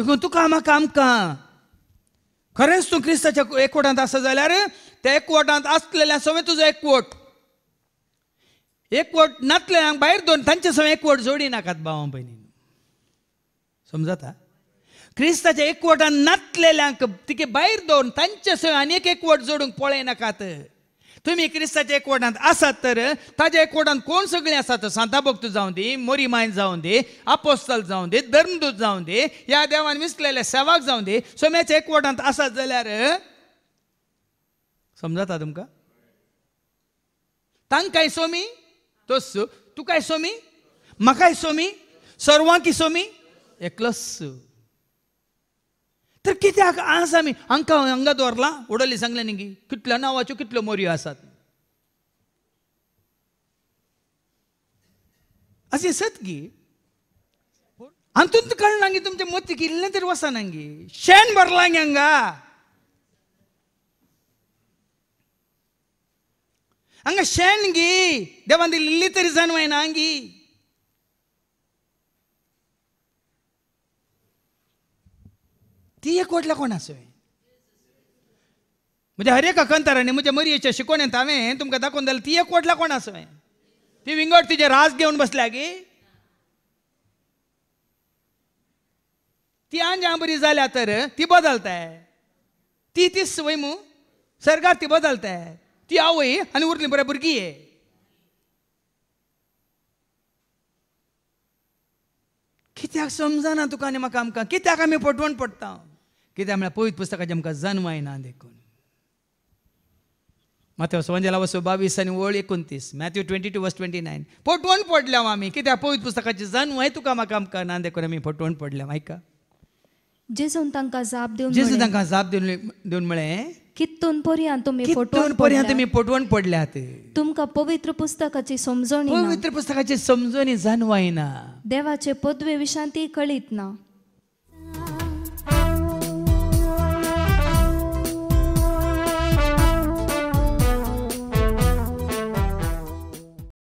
देखून तुका काम आमकां खरेंच तूं क्रिस्ताच्या एकवटांत आसा जाल्यार त्या एकवटांत आसलेल्या सवय तुजो एकवट एकवट नातलेल्यांक भायर दोन तांचे सवय एकवट जोडी नाकात भावा भयणीन समजता क्रिस्ताच्या एकवटांत नातलेल्यांक तिके भायर दोन तांचे सवय आनी एक एकवट जोडूंक पळय नाकात तुम्ही क्रिस्ताच्या एकवटांत आसात तर ताज्या एकवटांत कोण सगळे आसात सांता भक्त जावं दी मोरी जावं दे आपोस्तल जावं दे धर्मदूत जावं दे या देवान विसलेल्या सेवाक जावं दे सोम्याच्या एकवटांत आसात जाल्यार समजता तुमकां तांकांय सोमी तस तुकाय सोमी म्हाकाय सोमी सर्वांकी सोमी एकलस तर कित्याक आज आमी हांकां हांगा दवरला उडली सांगले न्ही कितल्या नांवाच्यो कितल्यो मोर्यो आसात अशें सत गी हातून कळना गी तुमचें मत किल्लें तरी वचना गे शेण भरलां गे हांगा हांगा शेण गी देवान दिल्ली तरी जाणवायना गी ती एक वटला कोण आसोय म्हणजे हरेक अखंतरांनी म्हणजे मरियेच्या शिकवण्यात हांवें तुमकां दाखोवन ती एक वटला कोण आसोय ती विंगड तिचे राज घेऊन बसल्या की ती आंजा बरी झाल्या तर ती बदलताय ती ती स्वयमू सरकार ती बदलताय ती आवई आणि उरली बऱ्या भुरगी आहे कित्याक समजना तुका आनी म्हाका आमकां कित्याक आमी पटवण पडटा म्हळ्यार पवित्र पुस्तकाचे आमकां जन्म ना देखून माथेव संवंदेला वसो बावीस आनी ओळ एकोणतीस मॅथ्यू ट्वेंटी टू वस ट्वेंटी नायन फटवण पडल्या आम्ही कित्याक पवित्र पुस्तकाचे जन्म हे तुका म्हाका आमकां ना देखून आमी फटवण पडल्या आयका जेजून तांकां जाप दिवन जेजू तांकां जाप दिवन दिवन म्हळें कित्तून पर्यंत तुमी फटवण पर्यंत तुमी फटवण पडल्यात तुमकां पवित्र पुस्तकाची समजणी पवित्र पुस्तकाची समजणी जाणवायना देवाचे पदवे विशांती कळीत ना